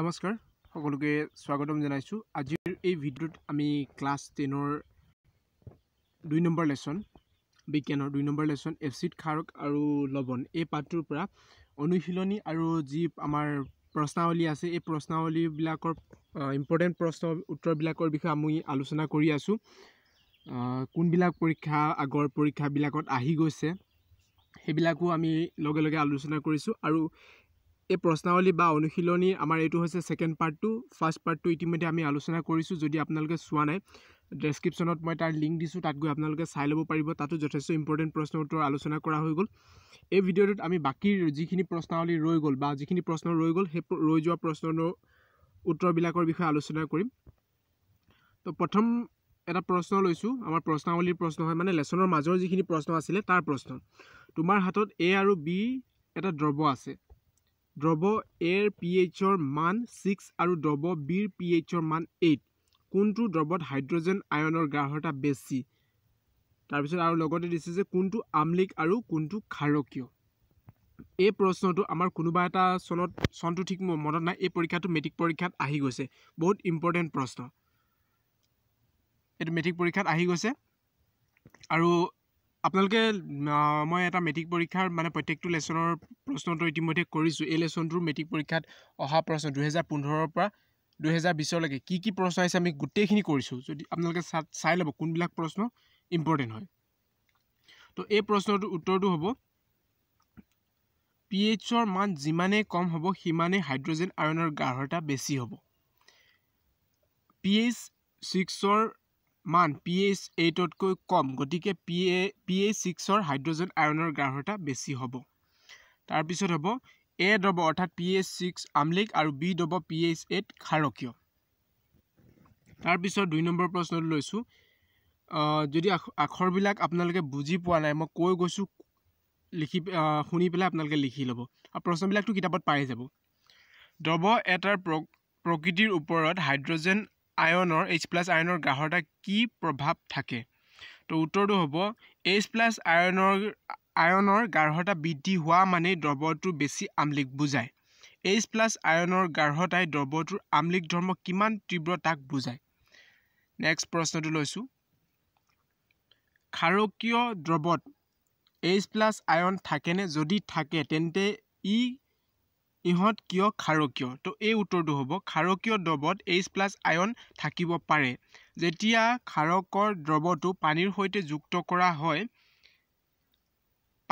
নমস্কাৰ সকলোকে স্বাগতম জনাইছোঁ আজিৰ এই ভিডিঅ'ত আমি ক্লাছ টেনৰ দুই নম্বৰ লেচন বিজ্ঞানৰ দুই নম্বৰ লেচন এচিড খাৰক আৰু লৱণ এই পাঠটোৰ পৰা অনুশীলনী আৰু যি আমাৰ প্ৰশ্নাৱলী আছে এই প্ৰশ্নাৱলীবিলাকৰ ইম্পৰ্টেণ্ট প্ৰশ্ন উত্তৰবিলাকৰ বিষয়ে আমি আলোচনা কৰি আছোঁ কোনবিলাক পৰীক্ষা আগৰ পৰীক্ষাবিলাকত আহি গৈছে সেইবিলাকো আমি লগে লগে আলোচনা কৰিছোঁ আৰু এই প্ৰশ্নাৱলী বা অনুশীলনী আমাৰ এইটো হৈছে ছেকেণ্ড পাৰ্টটো ফাৰ্ষ্ট পাৰ্টটো ইতিমধ্যে আমি আলোচনা কৰিছোঁ যদি আপোনালোকে চোৱা নাই ডেছক্ৰিপশ্যনত মই তাৰ লিংক দিছোঁ তাত গৈ আপোনালোকে চাই ল'ব পাৰিব তাতো যথেষ্ট ইম্পৰ্টেণ্ট প্ৰশ্ন উত্তৰ আলোচনা কৰা হৈ গ'ল এই ভিডিঅ'টোত আমি বাকী যিখিনি প্ৰশ্নাৱলী ৰৈ গ'ল বা যিখিনি প্ৰশ্ন ৰৈ গ'ল সেই ৰৈ যোৱা প্ৰশ্নৰ উত্তৰবিলাকৰ বিষয়ে আলোচনা কৰিম তো প্ৰথম এটা প্ৰশ্ন লৈছোঁ আমাৰ প্ৰশ্নাৱলীৰ প্ৰশ্ন হয় মানে লেচনৰ মাজৰ যিখিনি প্ৰশ্ন আছিলে তাৰ প্ৰশ্ন তোমাৰ হাতত এ আৰু বি এটা দ্ৰব্য আছে দ্ৰৱ এৰ পি এইচৰ মান ছিক্স আৰু দ্ৰৱ বিৰ পি এইচৰ মান এইট কোনটো দ্ৰৱত হাইড্ৰজেন আয়নৰ গ্ৰাহতা বেছি তাৰপিছত আৰু লগতে দিছে যে কোনটো আম্লিক আৰু কোনটো ক্ষাৰকীয় এই প্ৰশ্নটো আমাৰ কোনোবা এটা চনত চনটো ঠিক মনত নাই এই পৰীক্ষাটো মেট্ৰিক পৰীক্ষাত আহি গৈছে বহুত ইম্পৰ্টেণ্ট প্ৰশ্ন এইটো মেট্ৰিক পৰীক্ষাত আহি গৈছে আৰু আপোনালোকে মই এটা মেট্ৰিক পৰীক্ষাৰ মানে প্ৰত্যেকটো লেচনৰ প্ৰশ্নটো ইতিমধ্যে কৰিছোঁ এই লেচনটোৰ মেট্ৰিক পৰীক্ষাত অহা প্ৰশ্ন দুহেজাৰ পোন্ধৰৰ পৰা দুহেজাৰ বিছৰলৈকে কি কি প্ৰশ্ন আহিছে আমি গোটেইখিনি কৰিছোঁ যদি আপোনালোকে চা চাই ল'ব কোনবিলাক প্ৰশ্ন ইম্পৰ্টেণ্ট হয় তো এই প্ৰশ্নটোৰ উত্তৰটো হ'ব পি এইচৰ মান যিমানেই কম হ'ব সিমানেই হাইড্ৰ'জেন আয়নৰ গাঢ়তা বেছি হ'ব পি এইচ ছিক্সৰ মান পি এইচ এইটতকৈ কম গতিকে পি এ পি এইচ ছিক্সৰ হাইড্ৰজেন আয়নৰ গাঢ়তা বেছি হ'ব তাৰপিছত হ'ব এ ডব অৰ্থাৎ পি এইচ ছিক্স আমলিক আৰু বি ডব পি এইচ এইট খাৰকীয় তাৰপিছত দুই নম্বৰ প্ৰশ্নটো লৈছোঁ যদি আখৰবিলাক আপোনালোকে বুজি পোৱা নাই মই কৈ গৈছোঁ লিখি শুনি পেলাই আপোনালোকে লিখি ল'ব আৰু প্ৰশ্নবিলাকতো কিতাপত পাই যাব ডব এটাৰ প্ৰ প্ৰকৃতিৰ ওপৰত হাইড্ৰজেন আয়নৰ এইচ প্লাছ আয়নৰ গ্ৰাহৰ এটা কি প্ৰভাৱ থাকে তো উত্তৰটো হ'ব এইচ প্লাছ আয়নৰ আয়নৰ গাঢ়তা বৃদ্ধি হোৱা মানেই দ্ৰৱটোৰ বেছি আম্লিক বুজায় এইচ প্লাছ আয়নৰ গাঢ়তাই দ্ৰৱটোৰ আম্লিক ধৰ্ম কিমান তীব্ৰ তাক বুজায় নেক্সট প্ৰশ্নটো লৈছোঁ খাৰকীয় দ্ৰৱত এইচ প্লাছ আয়ন থাকেনে যদি থাকে তেন্তে ই ইহঁত কিয় ক্ষাৰকীয় তো এই উত্তৰটো হ'ব ক্ষাৰকীয় দ্ৰৱত এইচ প্লাছ আয়ন থাকিব পাৰে যেতিয়া ক্ষাৰকৰ দ্ৰৱটো পানীৰ সৈতে যুক্ত কৰা হয়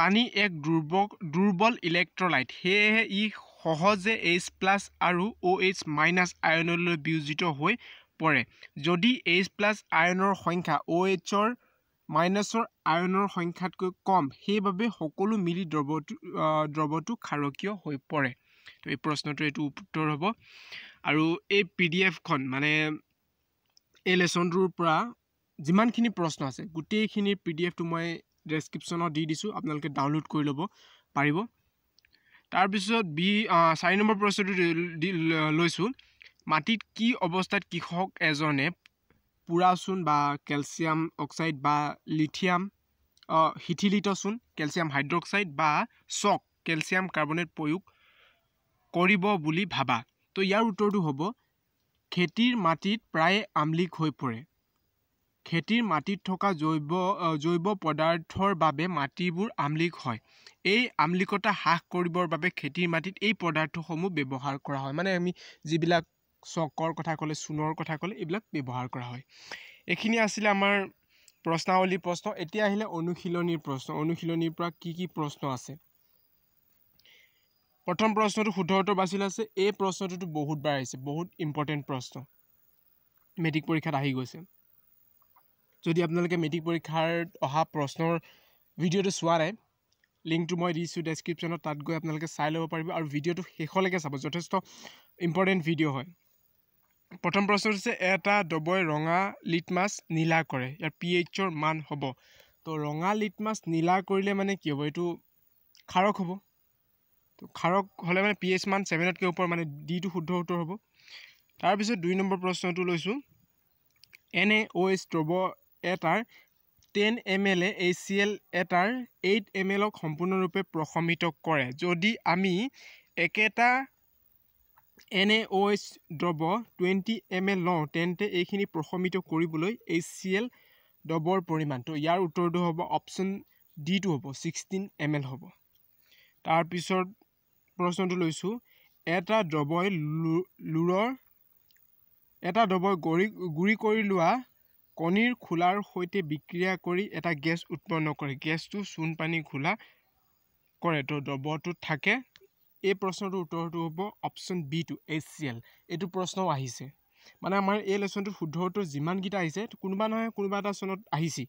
পানী এক দুৰ্ব দুৰ্বল ইলেক্ট্ৰলাইট সেয়েহে ই সহজে এইচ প্লাছ আৰু অ' এইচ মাইনাছ আয়নলৈ বিয়োজিত হৈ পৰে যদি এইচ প্লাছ আয়নৰ সংখ্যা অ' এইচৰ মাইনাছৰ আয়নৰ সংখ্যাতকৈ কম সেইবাবে সকলো মিলি দ্ৰৱটো দ্ৰৱটো খাৰকীয় হৈ পৰে তো এই প্ৰশ্নটোৰ এইটো উত্তৰ হ'ব আৰু এই পি ডি এফখন মানে এই লেচনটোৰ পৰা যিমানখিনি প্ৰশ্ন আছে গোটেইখিনিৰ পি ডি এফটো মই ডেছক্ৰিপশ্যনত দি দিছোঁ আপোনালোকে ডাউনলোড কৰি ল'ব পাৰিব তাৰপিছত বি চাৰি নম্বৰ প্ৰশ্নটো লৈছোঁ মাটিত কি অৱস্থাত কৃষক এজনে পোৰা চূণ বা কেলছিয়াম অক্সাইড বা লিথিয়াম শিথিলিত চূণ কেলছিয়াম হাইড্ৰক্সাইড বা চক কেলছিয়াম কাৰ্বনেট প্ৰয়োগ কৰিব বুলি ভাবা তো ইয়াৰ উত্তৰটো হ'ব খেতিৰ মাটিত প্ৰায়ে আমলিক হৈ পৰে খেতিৰ মাটিত থকা জৈৱ জৈৱ পদাৰ্থৰ বাবে মাটিবোৰ আমলিক হয় এই আমলিকতা হ্ৰাস কৰিবৰ বাবে খেতিৰ মাটিত এই পদাৰ্থসমূহ ব্যৱহাৰ কৰা হয় মানে আমি যিবিলাক চকৰ কথা ক'লে চূণৰ কথা ক'লে এইবিলাক ব্যৱহাৰ কৰা হয় এইখিনি আছিলে আমাৰ প্ৰশ্নাৱলী প্ৰশ্ন এতিয়া আহিলে অনুশীলনীৰ প্ৰশ্ন অনুশীলনীৰ পৰা কি কি প্ৰশ্ন আছে প্ৰথম প্ৰশ্নটো শুদ্ধ উত্তৰ বাছিল আছে এই প্ৰশ্নটোতো বহুতবাৰ আহিছে বহুত ইম্পৰ্টেণ্ট প্ৰশ্ন মেট্ৰিক পৰীক্ষাত আহি গৈছে যদি আপোনালোকে মেট্ৰিক পৰীক্ষাৰ অহা প্ৰশ্নৰ ভিডিঅ'টো চোৱা নাই লিংকটো মই দিছোঁ ডেছক্ৰিপশ্যনত তাত গৈ আপোনালোকে চাই ল'ব পাৰিব আৰু ভিডিঅ'টো শেষলৈকে চাব যথেষ্ট ইম্পৰ্টেণ্ট ভিডিঅ' হয় প্ৰথম প্ৰশ্নটো হৈছে এটা ডবৈ ৰঙা লিট মাছ নীলা কৰে ইয়াৰ পি এইচৰ মান হ'ব তো ৰঙা লিট মাছ নীলা কৰিলে মানে কি হ'ব এইটো খাৰক হ'ব তো খাৰক হ'লে মানে পি এইচ মান ছেভেনতকৈ ওপৰ মানে ডিটো শুদ্ধ উত্তৰ হ'ব তাৰপিছত দুই নম্বৰ প্ৰশ্নটো লৈছোঁ এনে অ' এইচ দ্ৰব এটাৰ টেন এম এল এ এইচ চি এল এটাৰ এইট এম এলক সম্পূৰ্ণৰূপে প্ৰশমিত কৰে যদি আমি একেটা এনে অ' এইচ দ্ৰব টুৱেণ্টি এম এল লওঁ তেন্তে এইখিনি প্ৰশমিত কৰিবলৈ এইচ চি এল দ্ৰবৰ পৰিমাণ তো ইয়াৰ উত্তৰটো হ'ব অপশ্যন ডিটো হ'ব ছিক্সটিন এম এল হ'ব তাৰপিছত প্ৰশ্নটো লৈছোঁ এটা দ্ৰৱই লু লুৰৰ এটা দ্ৰৱই গৰি গুড়ি কৰি লোৱা কণীৰ খোলাৰ সৈতে বিক্ৰিয়া কৰি এটা গেছ উৎপন্ন কৰে গেছটো চূণ পানী খোলা কৰে তো দ্ৰৱটোত থাকে এই প্ৰশ্নটোৰ উত্তৰটো হ'ব option B H C L এইটো প্ৰশ্নও আহিছে মানে আমাৰ এই লেশ্যনটোত শুদ্ধ উত্তৰ যিমানকেইটা আহিছে কোনোবা নহয় কোনোবা এটা চনত আহিছেই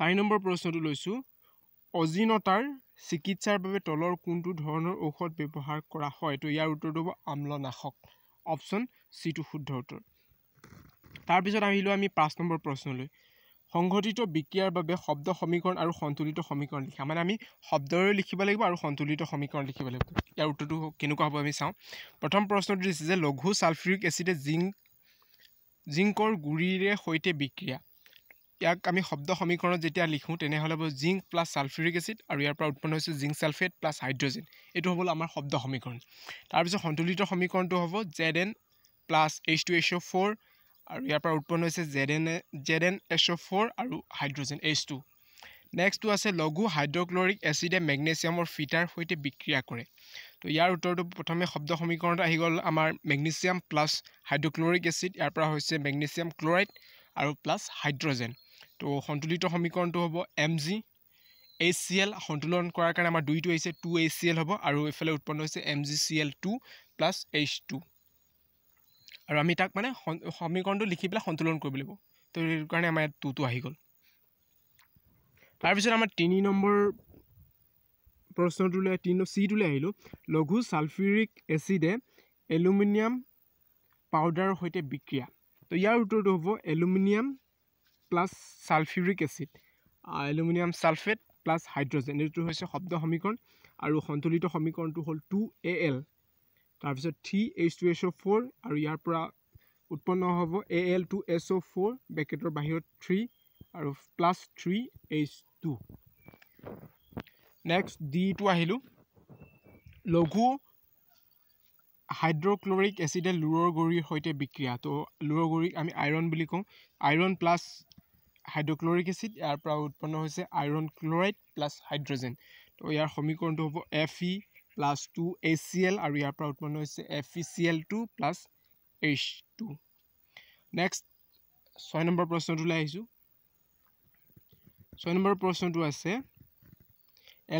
চাৰি নম্বৰ প্ৰশ্নটো লৈছোঁ অজিনতাৰ চিকিৎসাৰ বাবে তলৰ কোনটো ধৰণৰ ঔষধ ব্যৱহাৰ কৰা হয় তো ইয়াৰ উত্তৰটো হ'ব আম্লনাশক অপশ্যন চিটো শুদ্ধ উত্তৰ তাৰপিছত আহিলোঁ আমি পাঁচ নম্বৰ প্ৰশ্নলৈ সংঘটিত বিক্ৰিয়াৰ বাবে শব্দ সমীকৰণ আৰু সন্তুলিত সমীকৰণ লিখা মানে আমি শব্দৰে লিখিব লাগিব আৰু সন্তুলিত সমীকৰণ লিখিব লাগিব ইয়াৰ উত্তৰটো কেনেকুৱা হ'ব আমি চাওঁ প্ৰথম প্ৰশ্নটো দিছে যে লঘু ছালফিউৰিক এচিডে জিংক জিংকৰ গুৰিৰে সৈতে বিক্ৰিয়া ইয়াক আমি শব্দ সমীকৰণত যেতিয়া লিখোঁ তেনেহ'লে হ'ব জিংক প্লাছ ছালফিউৰিক এচিড আৰু ইয়াৰ পৰা উৎপন্ন হৈছে জিংক ছালফেট প্লাছ হাইড্ৰজেন এইটো হ'ব আমাৰ শব্দ সমীকৰণ তাৰপিছত সন্তুলিত সমীকৰণটো হ'ব Z N plus H two H O' four আৰু ইয়াৰ পৰা উৎপন্ন হৈছে Z N Z N H O' four আৰু হাইড্ৰজেন এইচ টু নেক্সটটো আছে লঘু হাইড্ৰক্লৰিক এচিডে মেগনেছিয়ামৰ ফিটাৰ সৈতে বিক্ৰিয়া কৰে তো ইয়াৰ উত্তৰটো প্ৰথমে শব্দ সমীকৰণত আহি গ'ল আমাৰ মেগনেছিয়াম প্লাছ হাইড্ৰক্লৰিক এচিড ইয়াৰ পৰা হৈছে মেগনেছিয়াম ক্ল'ৰাইড আৰু প্লাছ হাইড্ৰজেন তো সন্তুলিত সমীকৰণটো হ'ব এম জি এ চি এল সন্তুলন কৰাৰ কাৰণে আমাৰ দুইটো আহিছে টু এ চি এল হ'ব আৰু এইফালে উৎপন্ন হৈছে M G C L two plus H two আৰু আমি তাক মানে সমীকৰণটো লিখি পেলাই সন্তুলন কৰিব লাগিব তো সেইটো কাৰণে আমাৰ ইয়াত টুটো আহি গ'ল তাৰপিছত আমাৰ তিনি নম্বৰ প্ৰশ্নটোলৈ তিনি চিটোলৈ আহিলোঁ লঘু ছালফিউৰিক এচিডে এলুমিনিয়াম পাউডাৰৰ সৈতে বিক্ৰিয়া তো ইয়াৰ উত্তৰটো হ'ব aluminium plus sulphuric acid aluminium sulphate plus hydrogen এইটো হৈছে শব্দ সমীকৰণ আৰু সন্তুলিত সমীকৰণটো হ'ল টু এ এল তাৰপিছত three H two H O' four আৰু ইয়াৰ পৰা উৎপন্ন হ'ব A L two H O' four বেকেটৰ বাহিৰত থ্ৰী আৰু plus three H two next ডিটো আহিলোঁ লঘু হাইড্ৰক্ল'ৰিক এচিডে লুৰৰ গুৰিৰ সৈতে বিক্ৰিয়া ত' লুৰৰ গুৰিক আমি আইৰণ বুলি কওঁ আইৰণ প্লাছ হাইড্ৰক্লৰিক এচিড ইয়াৰ পৰা উৎপন্ন হৈছে আইৰণ ক্লৰাইড প্লাছ হাইড্ৰজেন তো ইয়াৰ সমীকৰণটো হ'ব এফ ই প্লাছ টু এ চি এল আৰু ইয়াৰ পৰা উৎপন্ন হৈছে F E C L two plus H two next ছয় নম্বৰ প্ৰশ্নটোলৈ আহিছোঁ ছয় নম্বৰ প্ৰশ্নটো আছে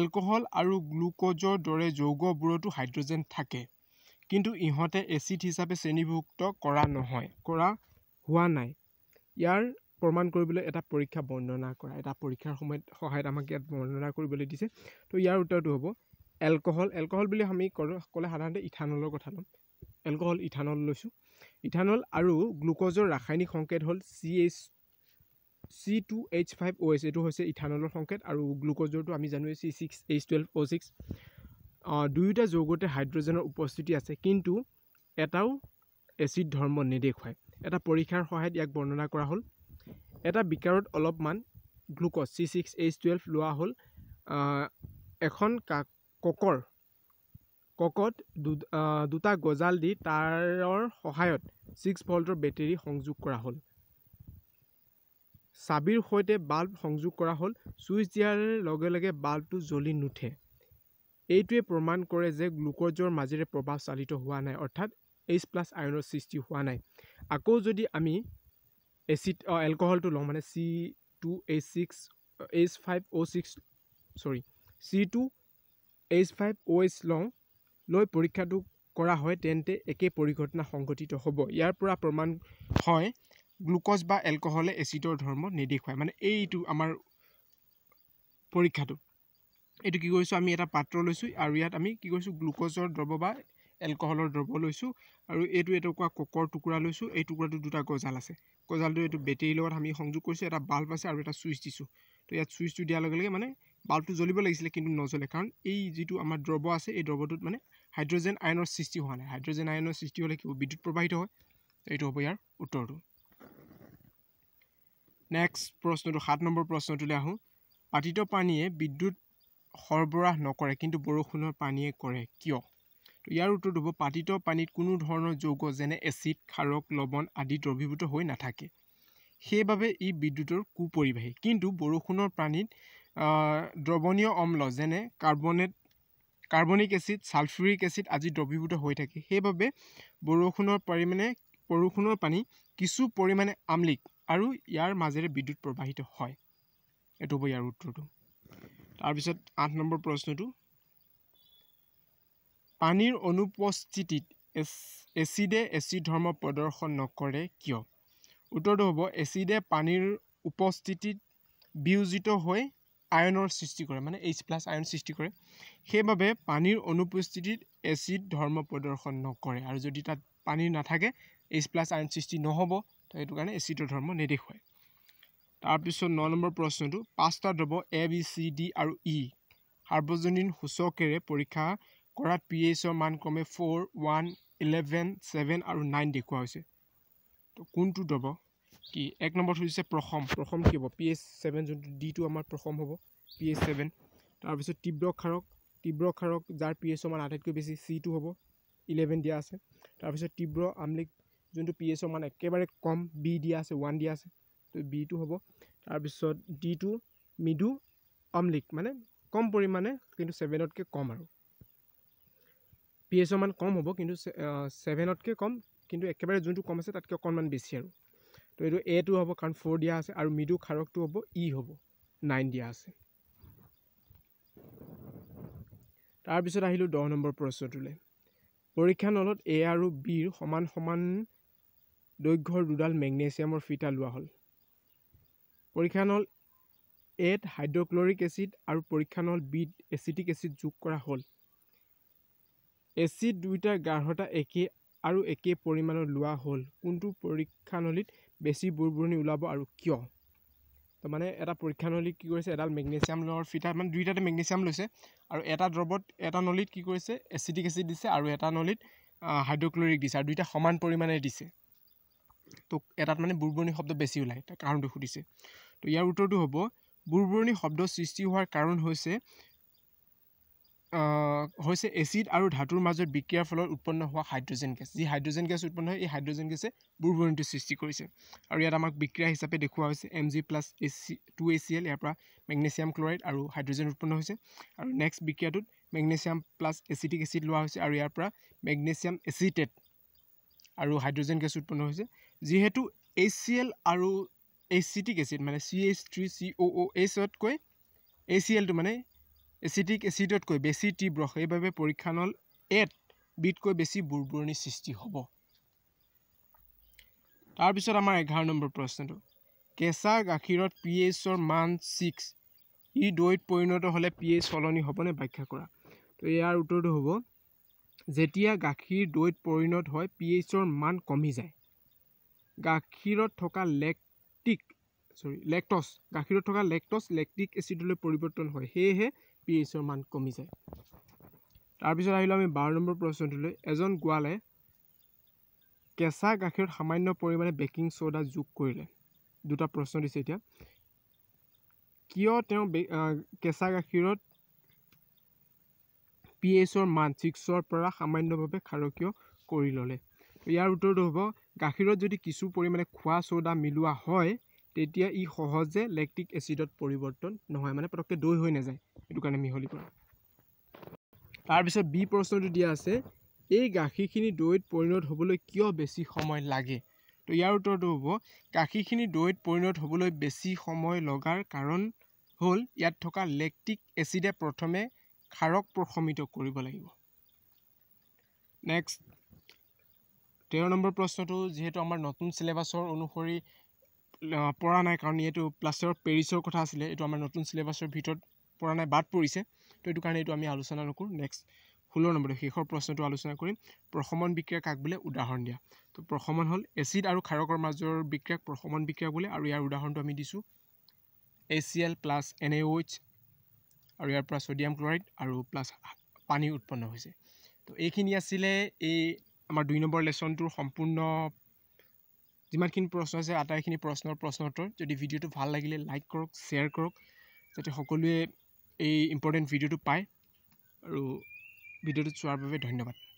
এলকহল আৰু গ্লুক'জৰ দৰে যৌগবোৰতো হাইড্ৰজেন থাকে কিন্তু ইহঁতে এচিড হিচাপে শ্ৰেণীভুক্ত কৰা নহয় কৰা হোৱা নাই ইয়াৰ প্ৰমাণ কৰিবলৈ এটা পৰীক্ষা বৰ্ণনা কৰা এটা পৰীক্ষাৰ সময়ত সহায়ত আমাক ইয়াত বৰ্ণনা কৰিবলৈ দিছে তো ইয়াৰ উত্তৰটো হ'ব এলকহল এলকহল বুলি আমি ক'লে সাধাৰণতে ইথানলৰ কথা ল'ম এলকহল ইথানল লৈছোঁ ইথানল আৰু গ্লুক'জৰ ৰাসায়নিক সংকেত হ'ল C H C two H five O' H এইটো হৈছে ইথানলৰ সংকেত আৰু গ্লুক'জৰটো আমি জানোৱেই C six H twelve O' six দুয়োটা যৌগতে হাইড্ৰজেনৰ উপস্থিতি আছে কিন্তু এটাও এচিড ধৰ্ম নেদেখুৱায় এটা পৰীক্ষাৰ সহায়ত ইয়াক বৰ্ণনা কৰা হ'ল এটা বিকাৰত অলপমান glucose C six H twelve লোৱা হ'ল এখন ককৰ ককত দুটা গজাল দি তাৰ সহায়ত ছিক্স ভল্টৰ বেটেৰী সংযোগ কৰা হ'ল চাবিৰ সৈতে বাল্ব সংযোগ কৰা হ'ল ছুইচ দিয়াৰ লগে লগে বাল্বটো জ্বলি নুঠে এইটোৱে প্ৰমাণ কৰে যে গ্লুক'জৰ মাজেৰে প্ৰভাৱ চালিত হোৱা নাই অৰ্থাৎ এইচ প্লাছ আইনৰ সৃষ্টি হোৱা নাই আকৌ যদি আমি এচিড অঁ এলকহলটো লওঁ মানে C two H six H five O' six চৰি C two H five O' H লওঁ লৈ পৰীক্ষাটো কৰা হয় তেন্তে একেই পৰিঘটনা সংঘটিত হ'ব ইয়াৰ পৰা প্ৰমাণ হয় গ্লুক'জ বা এলকহলে এচিডৰ ধৰ্ম নেদেখুৱায় মানে এইটো আমাৰ পৰীক্ষাটো এইটো কি কৰিছোঁ আমি এটা পাত্ৰ লৈছোঁ আৰু ইয়াত আমি কি কৰিছোঁ গ্লুক'জৰ দ্ৰৱ বা এলকহলৰ দ্ৰব্য লৈছোঁ আৰু এইটো এটুকুৰা ককৰ টুকুৰা লৈছোঁ এই টুকুৰাটো দুটা গজাল আছে গজালটো এইটো বেটেৰীৰ লগত আমি সংযোগ কৰিছোঁ এটা বাল্ব আছে আৰু এটা ছুইচ দিছোঁ তো ইয়াত ছুইচটো দিয়াৰ লগে লগে মানে বাল্বটো জ্বলিব লাগিছিলে কিন্তু নজ্বলে কাৰণ এই যিটো আমাৰ দ্ৰব্য আছে এই দ্ৰব্যটোত মানে হাইড্ৰজেন আয়নৰ সৃষ্টি হোৱা নাই হাইড্ৰজেন আয়নৰ সৃষ্টি হ'লে কি হ'ব বিদ্যুৎ প্ৰবাহিত হয় এইটো হ'ব ইয়াৰ উত্তৰটো নেক্সট প্ৰশ্নটো সাত নম্বৰ প্ৰশ্নটোলৈ আহোঁ পাতিত পানীয়ে বিদ্যুৎ সৰবৰাহ নকৰে কিন্তু বৰষুণৰ পানীয়ে কৰে কিয় ইয়াৰ উত্তৰটো হ'ব পাতিত পানীত কোনো ধৰণৰ যৌগ যেনে এচিড খাৰক লৱণ আদি দ্ৰৱীভূত হৈ নাথাকে সেইবাবে ই বিদ্যুতৰ কুপৰিবাহী কিন্তু বৰষুণৰ পানীত দ্ৰৱণীয় অম্ল যেনে carbonate carbonic acid sulphuric acid আদি দ্ৰৱীভূত হৈ থাকে সেইবাবে বৰষুণৰ পৰিমাণে বৰষুণৰ পানী কিছু পৰিমাণে আম্লিক আৰু ইয়াৰ মাজেৰে বিদ্যুৎ প্ৰবাহিত হয় এইটো হ'ব ইয়াৰ উত্তৰটো তাৰপিছত আঠ নম্বৰ প্ৰশ্নটো পানীৰ অনুপস্থিতিত এচ এচিডে এচিড ধৰ্ম প্ৰদৰ্শন নকৰে কিয় উত্তৰটো হ'ব এচিডে পানীৰ উপস্থিতিত বিয়োজিত হৈ আয়নৰ সৃষ্টি কৰে মানে এইচ প্লাছ আয়ন সৃষ্টি কৰে সেইবাবে পানীৰ অনুপস্থিতিত এচিড ধৰ্ম প্ৰদৰ্শন নকৰে আৰু যদি তাত পানী নাথাকে এইচ প্লাছ আয়ন সৃষ্টি নহ'ব তো সেইটো কাৰণে এচিডৰ ধৰ্ম নেদেখুৱায় তাৰপিছত ন নম্বৰ প্ৰশ্নটো পাঁচটা দ্ৰব্য এ বি চি ডি আৰু ই e, সাৰ্বজনীন সূচকেৰে পৰীক্ষা কৰা পি এইচৰ মান ক্ৰমে ফ'ৰ ওৱান ইলেভেন ছেভেন আৰু নাইন দেখুওৱা হৈছে তো কোনটো দব কি এক নম্বৰত হৈছে প্ৰথম প্ৰথম কি হ'ব পি এইচ ছেভেন যোনটো ডিটো আমাৰ প্ৰথম হ'ব পি এইচ ছেভেন তাৰপিছত তীব্ৰ খাৰক তীব্ৰ খাৰক যাৰ পি এইচৰ মান আটাইতকৈ বেছি চিটো হ'ব ইলেভেন দিয়া আছে তাৰপিছত তীব্ৰ আমলিক যোনটো পি এইচৰ মান একেবাৰে কম বি দিয়া আছে ওৱান দিয়া আছে তো বিটো হ'ব তাৰপিছত ডিটো মৃদু অম্লিক মানে কম পৰিমাণে কিন্তু ছেভেনতকৈ কম আৰু পি এইচ মান কম হ'ব কিন্তু ছেভেনতকৈ কম কিন্তু একেবাৰে যোনটো কম আছে তাতকৈ অকণমান বেছি আৰু তো এইটো এটো হ'ব কাৰণ ফ'ৰ দিয়া আছে আৰু মৃদু খাৰকটো হ'ব ই e হ'ব নাইন দিয়া আছে তাৰপিছত আহিলোঁ দহ নম্বৰ প্ৰশ্নটোলৈ পৰীক্ষা নলত এ আৰু বিৰ সমান সমান দৈৰ্ঘ্যৰ দুডাল মেগনেচিয়ামৰ ফিটা লোৱা হ'ল পৰীক্ষা নল এত হাইড্ৰক্লৰিক এচিড আৰু পৰীক্ষা নল বিত এচিটিক এচিড যোগ কৰা হ'ল এচিড দুইটা গাঢ়তা একে আৰু একে পৰিমাণৰ লোৱা হ'ল কোনটো পৰীক্ষা নলীত বেছি বুৰবুৰণি ওলাব আৰু কিয় তো মানে এটা নলীত কি কৰিছে এডাল মেগনেছিয়াম লোৱাৰ ফিটাৰ মানে দুইটাতে মেগনেছিয়াম লৈছে আৰু এটা দ্ৰৱত এটা নলীত কি কৰিছে এচিডিক এচিড দিছে আৰু এটা নলীত হাইড্ৰক্লৰিক দিছে আৰু দুইটা সমান পৰিমাণে দিছে তো এটাত মানে বুৰবুৰণি শব্দ বেছি ওলায় তাৰ কাৰণটো সুধিছে তো ইয়াৰ উত্তৰটো হ'ব বুৰবুৰণি শব্দ সৃষ্টি হোৱাৰ কাৰণ হৈছে হৈছে এচিড আৰু ধাতুৰ মাজত বিক্ৰিয়াৰ ফলত উৎপন্ন হোৱা হাইড্ৰজেন গেছ যি হাইড্ৰজেন গেছ উৎপন্ন হয় এই হাইড্ৰজেন গেছে বুৰবুৰণিটো সৃষ্টি কৰিছে আৰু ইয়াত আমাক বিক্ৰিয়া হিচাপে দেখুওৱা হৈছে M G plus A C two A C L ইয়াৰ পৰা মেগনেছিয়াম ক্লৰাইড আৰু হাইড্ৰজেন উৎপন্ন হৈছে আৰু নেক্সট বিক্ৰিয়াটোত মেগনেছিয়াম প্লাছ এচিটিক এচিড লোৱা হৈছে আৰু ইয়াৰ পৰা মেগনেছিয়াম এচিটেট আৰু হাইড্ৰজেন গেছ উৎপন্ন হৈছে যিহেতু এইচ চি এল আৰু এচিটিক এচিড মানে C H three C O' O' এইচতকৈ এ চি এলটো মানে এচিটিক এচিডতকৈ বেছি তীব্ৰ সেইবাবে পৰীক্ষানল এট বিতকৈ বেছি বুৰবুৰণি সৃষ্টি হ'ব তাৰপিছত আমাৰ এঘাৰ নম্বৰ প্ৰশ্নটো কেঁচা গাখীৰত পি এইচৰ মান ছিক্স ই দৈত পৰিণত হ'লে পি এইচ সলনি হ'বনে ব্যাখ্যা কৰা তো ইয়াৰ উত্তৰটো হ'ব যেতিয়া গাখীৰ দৈত পৰিণত হয় পি এইচৰ মান কমি যায় গাখীৰত থকা লেক্টিক চৰি লেক্টছ গাখীৰত থকা লেক্টছ লেক্টিক এচিডলৈ পৰিৱৰ্তন হয় সেয়েহে পি এইচৰ মান কমি যায় তাৰপিছত আহিলোঁ আমি বাৰ নম্বৰ প্ৰশ্নটোলৈ এজন গোৱালে কেঁচা গাখীৰত সামান্য পৰিমাণে বেকিং চ'ডা যোগ কৰিলে দুটা প্ৰশ্ন দিছে এতিয়া কিয় তেওঁ কেঁচা গাখীৰত পি এইচৰ মান ছিক্সৰ পৰা সামান্যভাৱে খাৰকীয় কৰি ল'লে ইয়াৰ উত্তৰটো হ'ব গাখীৰত যদি কিছু পৰিমাণে খোৱা চ'ডা মিলোৱা হয় তেতিয়া ই সহজে লেকটিক এচিডত পৰিৱৰ্তন নহয় মানে পটককৈ দৈ হৈ নাযায় সেইটো কাৰণে মিহলি কৰা তাৰপিছত বি প্ৰশ্নটো দিয়া আছে এই গাখীৰখিনি দৈত পৰিণত হ'বলৈ কিয় বেছি সময় লাগে তো ইয়াৰ উত্তৰটো হ'ব গাখীৰখিনি দৈত পৰিণত হ'বলৈ বেছি সময় লগাৰ কাৰণ হ'ল ইয়াত থকা লেকটিক এচিডে প্ৰথমে খাৰক প্ৰশমিত কৰিব লাগিব নেক্সট তেৰ নম্বৰ প্ৰশ্নটো যিহেতু আমাৰ নতুন চিলেবাছৰ অনুসৰি পৰা নাই কাৰণ এইটো প্লাষ্টাৰ অফ পেৰিছৰ কথা আছিলে এইটো আমাৰ নতুন চিলেবাছৰ ভিতৰত পৰা নাই বাদ পৰিছে তো এইটো কাৰণে এইটো আমি আলোচনা নকৰোঁ নেক্সট ষোল্ল নম্বৰটো শেষৰ প্ৰশ্নটো আলোচনা কৰিম প্ৰসমন বিক্ৰিয়া কাক বোলে উদাহৰণ দিয়া তো প্ৰসমন হ'ল এচিড আৰু খাৰকৰ মাজৰ বিক্ৰিয়াক প্ৰসমন বিক্ৰিয়া বোলে আৰু ইয়াৰ উদাহৰণটো আমি দিছোঁ A C L plus N A O H আৰু ইয়াৰ পৰা ছ'ডিয়াম ক্লৰাইড আৰু প্লাছ পানী উৎপন্ন হৈছে তো এইখিনি আছিলে এই আমাৰ দুই নম্বৰ লেচনটোৰ সম্পূৰ্ণ যিমানখিনি প্ৰশ্ন আছে আটাইখিনি প্ৰশ্নৰ প্ৰশ্ন উত্তৰ যদি ভিডিঅ'টো ভাল লাগিলে লাইক কৰক শ্বেয়াৰ কৰক যাতে সকলোৱে এই ইম্পৰ্টেণ্ট ভিডিঅ'টো পায় আৰু ভিডিঅ'টো চোৱাৰ বাবে ধন্যবাদ